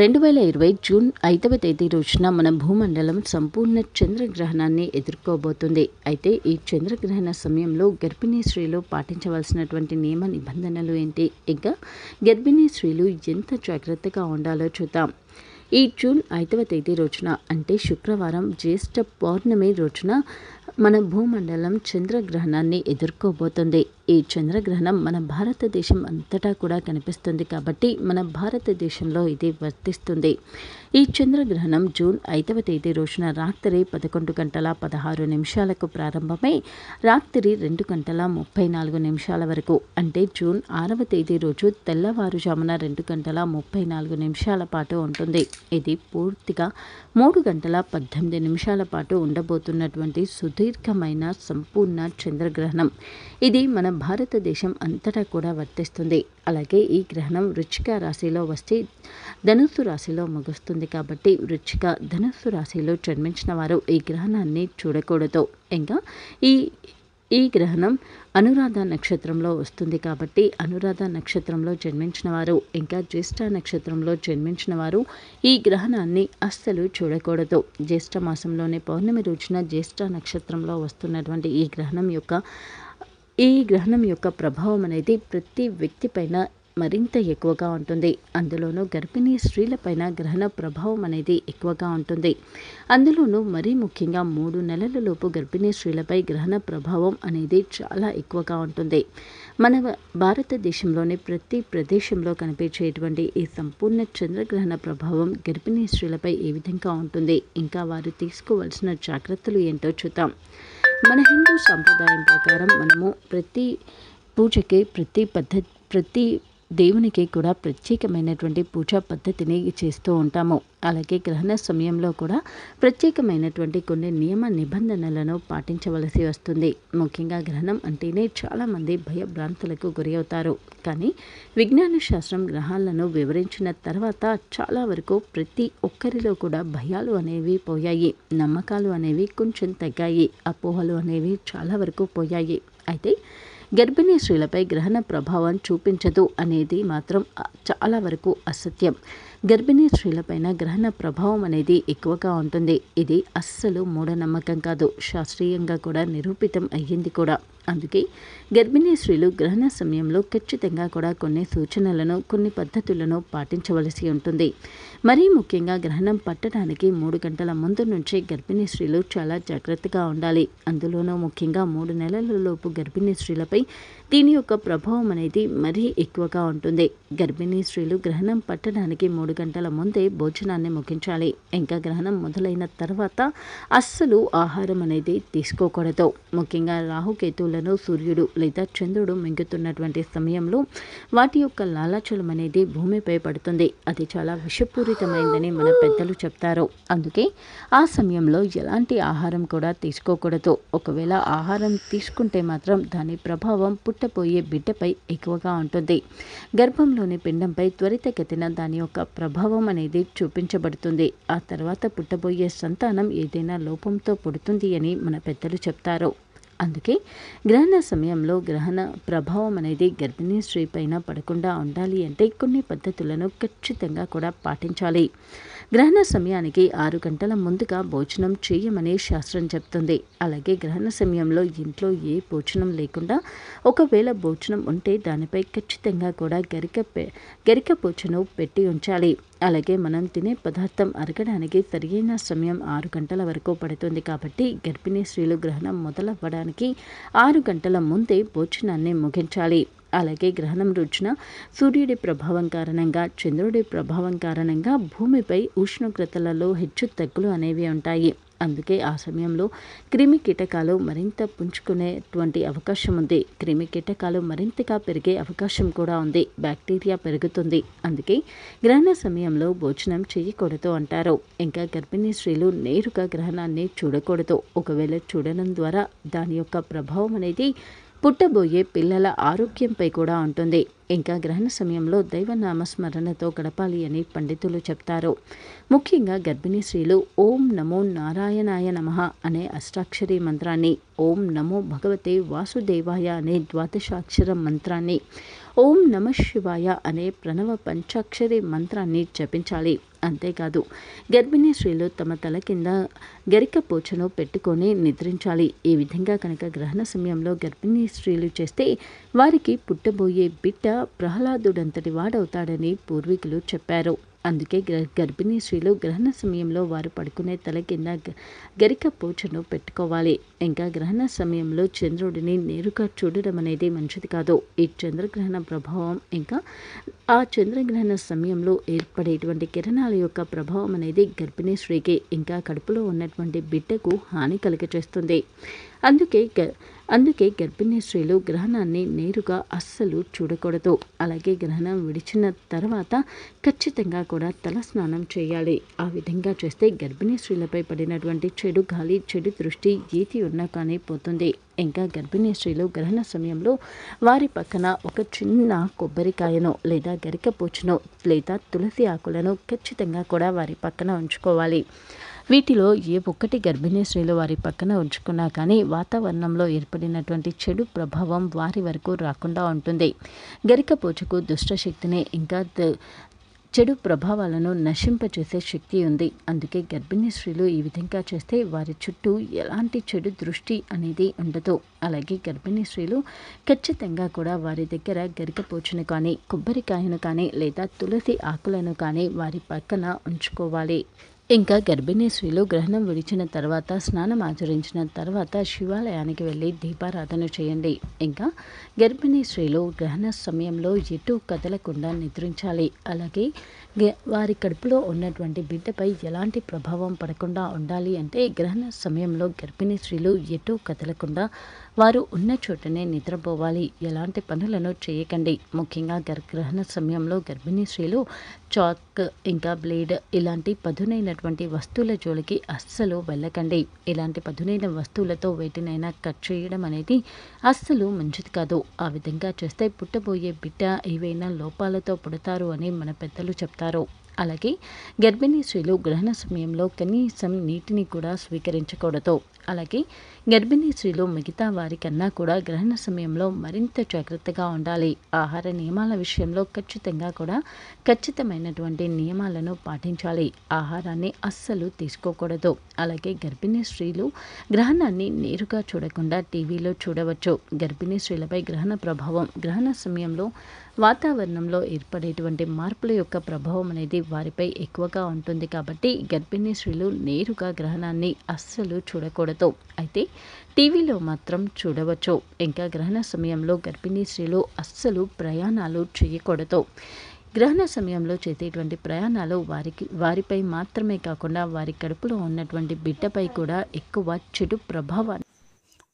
రెండు వేల ఇరవై జూన్ ఐదవ తేదీ రోజున మన భూమండలం సంపూర్ణ చంద్రగ్రహణాన్ని ఎదుర్కోబోతుంది అయితే ఈ చంద్రగ్రహణ సమయంలో గర్భిణీ స్త్రీలు పాటించవలసినటువంటి నియమ నిబంధనలు ఏంటి ఇంకా గర్భిణీ స్త్రీలు ఎంత జాగ్రత్తగా ఉండాలో చూద్దాం ఈ జూన్ ఐదవ తేదీ రోజున అంటే శుక్రవారం జ్యేష్ఠ పౌర్ణమి రోజున మన భూమండలం చంద్రగ్రహణాన్ని ఎదుర్కోబోతుంది ఈ చంద్రగ్రహణం మన భారతదేశం అంతటా కూడా కనిపిస్తుంది కాబట్టి మన భారతదేశంలో ఇది వర్తిస్తుంది ఈ చంద్రగ్రహణం జూన్ ఐదవ తేదీ రోజున రాత్రి పదకొండు గంటల పదహారు నిమిషాలకు ప్రారంభమై రాత్రి రెండు గంటల ముప్పై నాలుగు నిమిషాల వరకు అంటే జూన్ ఆరవ తేదీ రోజు తెల్లవారుజామున రెండు గంటల ముప్పై నాలుగు నిమిషాల పాటు ఉంటుంది ఇది పూర్తిగా మూడు గంటల పద్దెనిమిది నిమిషాల పాటు ఉండబోతున్నటువంటి సు సుదీర్ఘమైన సంపూర్ణ చంద్రగ్రహణం ఇది మన భారతదేశం అంతటా కూడా వర్తిస్తుంది అలాగే ఈ గ్రహణం వృచ్చిక రాశిలో వస్తే ధనుస్సు రాశిలో ముగుస్తుంది కాబట్టి వృచ్చిక ధనుస్సు రాశిలో జన్మించిన వారు ఈ గ్రహణాన్ని చూడకూడదు ఇంకా ఈ ఈ గ్రహణం అనురాధ నక్షత్రంలో వస్తుంది కాబట్టి అనురాధ నక్షత్రంలో జన్మించిన వారు ఇంకా జ్యేష్ఠ నక్షత్రంలో జన్మించిన వారు ఈ గ్రహణాన్ని అస్సలు చూడకూడదు జ్యేష్ఠ మాసంలోనే పౌర్ణమి రోజున జ్యేష్ఠ నక్షత్రంలో వస్తున్నటువంటి ఈ గ్రహణం యొక్క ఈ గ్రహణం యొక్క ప్రభావం అనేది ప్రతి వ్యక్తి పైన మరింత ఎక్కువగా ఉంటుంది అందులోనూ గర్భిణీ స్త్రీలపైన గ్రహణ ప్రభావం అనేది ఎక్కువగా ఉంటుంది అందులోనూ మరీ ముఖ్యంగా మూడు నెలల లోపు గర్భిణీ స్త్రీలపై గ్రహణ ప్రభావం అనేది చాలా ఎక్కువగా ఉంటుంది మన భారతదేశంలోని ప్రతి ప్రదేశంలో కనిపించేటువంటి ఈ సంపూర్ణ చంద్రగ్రహణ ప్రభావం గర్భిణీ స్త్రీలపై ఏ విధంగా ఉంటుంది ఇంకా వారు తీసుకోవాల్సిన జాగ్రత్తలు ఏంటో చూద్దాం మన హిందూ సాంప్రదాయం ప్రకారం మనము ప్రతి పూజకి ప్రతి పద్ధతి ప్రతి దేవునికి కూడా ప్రత్యేకమైనటువంటి పూజా పద్ధతిని చేస్తూ ఉంటాము అలాగే గ్రహణ సమయంలో కూడా ప్రత్యేకమైనటువంటి కొన్ని నియమ నిబంధనలను పాటించవలసి వస్తుంది ముఖ్యంగా గ్రహణం అంటేనే చాలామంది భయభ్రాంతులకు గురి అవుతారు కానీ విజ్ఞాన శాస్త్రం గ్రహాలను వివరించిన తర్వాత చాలా వరకు ప్రతి ఒక్కరిలో కూడా భయాలు అనేవి పోయాయి నమ్మకాలు అనేవి కొంచెం తగ్గాయి అపోహలు అనేవి చాలా వరకు పోయాయి అయితే గర్భిణీ స్త్రీలపై గ్రహణ ప్రభావం చూపించదు అనేది మాత్రం చాలా వరకు అసత్యం గర్భిణీ స్త్రీలపైన గ్రహణ ప్రభావం అనేది ఎక్కువగా ఉంటుంది ఇది అస్సలు మూఢనమ్మకం కాదు శాస్త్రీయంగా కూడా నిరూపితం అయ్యింది కూడా అందుకే గర్భిణీ స్త్రీలు గ్రహణ సమయంలో ఖచ్చితంగా కూడా కొన్ని సూచనలను కొన్ని పద్ధతులను పాటించవలసి ఉంటుంది మరీ ముఖ్యంగా గ్రహణం పట్టడానికి మూడు గంటల ముందు నుంచే గర్భిణీ స్త్రీలు చాలా జాగ్రత్తగా ఉండాలి అందులోనూ ముఖ్యంగా మూడు నెలలలోపు గర్భిణీ స్త్రీలపై దీని యొక్క ప్రభావం అనేది మరీ ఎక్కువగా ఉంటుంది గర్భిణీ స్త్రీలు గ్రహణం పట్టడానికి మూడు గంటల ముందే భోజనాన్ని ముగించాలి ఇంకా గ్రహణం మొదలైన తర్వాత అస్సలు ఆహారం అనేది తీసుకోకూడదు ముఖ్యంగా రాహుకేతువులను సూర్యుడు లేదా చంద్రుడు మింగుతున్నటువంటి సమయంలో వాటి యొక్క లాలాచలం అనేది భూమిపై పడుతుంది అది చాలా విషపూరితమైందని మన పెద్దలు చెప్తారు అందుకే ఆ సమయంలో ఎలాంటి ఆహారం కూడా తీసుకోకూడదు ఒకవేళ ఆహారం తీసుకుంటే మాత్రం దాని ప్రభావం పుట్టపోయే బిడ్డపై ఎక్కువగా ఉంటుంది గర్భంలోని పిండంపై త్వరితగతిన దాని యొక్క ప్రభావం అనేది చూపించబడుతుంది ఆ తర్వాత పుట్టబోయే సంతానం ఏదైనా లోపంతో పుడుతుంది అని మన పెద్దలు చెప్తారు అందుకే గ్రహణ సమయంలో గ్రహణ ప్రభావం అనేది గర్భిణీ స్త్రీ పైన పడకుండా ఉండాలి అంటే కొన్ని పద్ధతులను ఖచ్చితంగా కూడా పాటించాలి గ్రహణ సమయానికి ఆరు గంటల ముందుగా భోజనం చేయమని శాస్త్రం చెప్తుంది అలాగే గ్రహణ సమయంలో ఇంట్లో ఏ భోజనం లేకుండా ఒకవేళ భోజనం ఉంటే దానిపై ఖచ్చితంగా కూడా గరిక గరిక భోజనం పెట్టి ఉంచాలి అలాగే మనం తినే పదార్థం అరగడానికి సరియైన సమయం ఆరు గంటల వరకు పడుతుంది కాబట్టి గర్భిణీ స్త్రీలు గ్రహణం మొదలవ్వడానికి ఆరు గంటల ముందే భోజనాన్ని ముగించాలి అలాగే గ్రహణం రోజున సూర్యుడి ప్రభావం కారణంగా చంద్రుడి ప్రభావం కారణంగా భూమిపై ఉష్ణోగ్రతలలో హెచ్చు తగ్గులు అనేవి ఉంటాయి అందుకే ఆ సమయంలో క్రిమి కీటకాలు మరింత పుంజుకునేటువంటి అవకాశం ఉంది క్రిమి కీటకాలు మరింతగా పెరిగే అవకాశం కూడా ఉంది బ్యాక్టీరియా పెరుగుతుంది అందుకే గ్రహణ సమయంలో భోజనం చేయకూడదు అంటారు ఇంకా గర్భిణీ స్త్రీలు నేరుగా గ్రహణాన్ని చూడకూడదు ఒకవేళ చూడడం ద్వారా దాని యొక్క ప్రభావం అనేది పుట్టబోయే పిల్లల ఆరోగ్యంపై కూడా ఉంటుంది ఇంకా గ్రహణ సమయంలో దైవనామస్మరణతో గడపాలి అని పండితులు చెప్తారు ముఖ్యంగా గర్భిణీ స్త్రీలు ఓం నమో నారాయణాయ నమ అనే అష్టాక్షరి మంత్రాన్ని ఓం నమో భగవతే వాసుదేవాయ అనే ద్వాదశాక్షర మంత్రాన్ని ఓం నమ శివాయ అనే ప్రణవ పంచాక్షరి మంత్రాన్ని జపించాలి అంతేకాదు గర్భిణీ స్త్రీలు తమ తల కింద గరిక పోచను పెట్టుకొని నిద్రించాలి ఈ విధంగా కనుక గ్రహణ సమయంలో గర్భిణీ స్త్రీలు చేస్తే వారికి పుట్టబోయే బిడ్డ ప్రహ్లాదుడంతటి వాడవుతాడని పూర్వీకులు చెప్పారు అందుకే గర్భిణీ స్త్రీలు గ్రహణ సమయంలో వారు పడుకునే తల కింద గరిక పూజను పెట్టుకోవాలి ఇంకా గ్రహణ సమయంలో చంద్రుడిని నేరుగా చూడడం అనేది మంచిది కాదు ఈ చంద్రగ్రహణ ప్రభావం ఇంకా ఆ చంద్రగ్రహణ సమయంలో ఏర్పడేటువంటి కిరణాల యొక్క ప్రభావం అనేది గర్భిణీ స్త్రీకి ఇంకా కడుపులో ఉన్నటువంటి బిడ్డకు హాని చేస్తుంది అందుకే అందుకే గర్భిణీ స్త్రీలు గ్రహణాన్ని నేరుగా అస్సలు చూడకూడదు అలాగే గ్రహణం విడిచిన తర్వాత ఖచ్చితంగా కూడా తల స్నానం చేయాలి ఆ విధంగా చేస్తే గర్భిణీ స్త్రీలపై పడినటువంటి చెడు గాలి చెడు దృష్టి ఏది ఉన్నా కానీ పోతుంది ఇంకా గర్భిణీ స్త్రీలు గ్రహణ సమయంలో వారి పక్కన ఒక చిన్న కొబ్బరికాయను లేదా గరికపోచును లేదా తులసి ఆకులను ఖచ్చితంగా కూడా వారి పక్కన ఉంచుకోవాలి వీటిలో ఏ ఒక్కటి గర్భిణీ స్త్రీలు వారి పక్కన ఉంచుకున్నా కానీ వాతావరణంలో ఏర్పడినటువంటి చెడు ప్రభావం వారి వరకు రాకుండా ఉంటుంది గరికపోచుకు దుష్టశక్తిని ఇంకా చెడు ప్రభావాలను నశింపచేసే శక్తి ఉంది అందుకే గర్భిణీ స్త్రీలు ఈ విధంగా చేస్తే వారి చుట్టూ ఎలాంటి చెడు దృష్టి అనేది ఉండదు అలాగే గర్భిణీ స్త్రీలు ఖచ్చితంగా కూడా వారి దగ్గర గరికపోచును కానీ కొబ్బరికాయను కానీ లేదా తులసి ఆకులను కానీ వారి పక్కన ఉంచుకోవాలి ఇంకా గర్భిణీ స్త్రీలు గ్రహణం విడిచిన తర్వాత స్నానం ఆచరించిన తర్వాత శివాలయానికి వెళ్ళి దీపారాధన చేయండి ఇంకా గర్భిణీ స్త్రీలు గ్రహణ సమయంలో ఎటు కదలకుండా నిద్రించాలి అలాగే వారి కడుపులో ఉన్నటువంటి బిడ్డపై ఎలాంటి ప్రభావం పడకుండా ఉండాలి అంటే గ్రహణ సమయంలో గర్భిణీ స్త్రీలు ఎటు కదలకుండా వారు ఉన్న చోటనే నిద్రపోవాలి ఎలాంటి పనులను చేయకండి ముఖ్యంగా గర్భగ్రహణ సమయంలో గర్భిణీ స్త్రీలు చాక్ ఇంకా బ్లేడ్ ఇలాంటి పదునైనటువంటి వస్తువుల జోలికి అస్సలు వెళ్ళకండి ఇలాంటి పదునైన వస్తువులతో వేటినైనా కట్ చేయడం అనేది అస్సలు మంచిది కాదు ఆ విధంగా చేస్తే పుట్టబోయే బిడ్డ ఏవైనా లోపాలతో పుడతారు అని మన పెద్దలు చెప్తారు అలాగే గర్భిణీ స్త్రీలు గ్రహణ సమయంలో కనీసం నీటిని కూడా స్వీకరించకూడదు అలాగే గర్భిణీ స్త్రీలు మిగతా వారి కన్నా కూడా గ్రహణ సమయంలో మరింత జాగ్రత్తగా ఉండాలి ఆహార నియమాల విషయంలో ఖచ్చితంగా కూడా ఖచ్చితమైనటువంటి నియమాలను పాటించాలి ఆహారాన్ని అస్సలు తీసుకోకూడదు అలాగే గర్భిణీ స్త్రీలు గ్రహణాన్ని నేరుగా చూడకుండా టీవీలో చూడవచ్చు గర్భిణీ స్త్రీలపై గ్రహణ ప్రభావం గ్రహణ సమయంలో వాతావరణంలో ఏర్పడేటువంటి మార్పుల యొక్క ప్రభావం అనేది వారిపై ఎక్కువగా ఉంటుంది కాబట్టి గర్భిణీ స్త్రీలు నేరుగా గ్రహణాన్ని అస్సలు చూడకూడదు అయితే టీవీలో మాత్రం చూడవచ్చు ఇంకా గ్రహణ సమయంలో గర్భిణీ స్త్రీలు అస్సలు ప్రయాణాలు చేయకూడదు గ్రహణ సమయంలో చేసేటువంటి ప్రయాణాలు వారికి వారిపై మాత్రమే కాకుండా వారి కడుపులో ఉన్నటువంటి బిడ్డపై కూడా ఎక్కువ చెడు ప్రభావాన్ని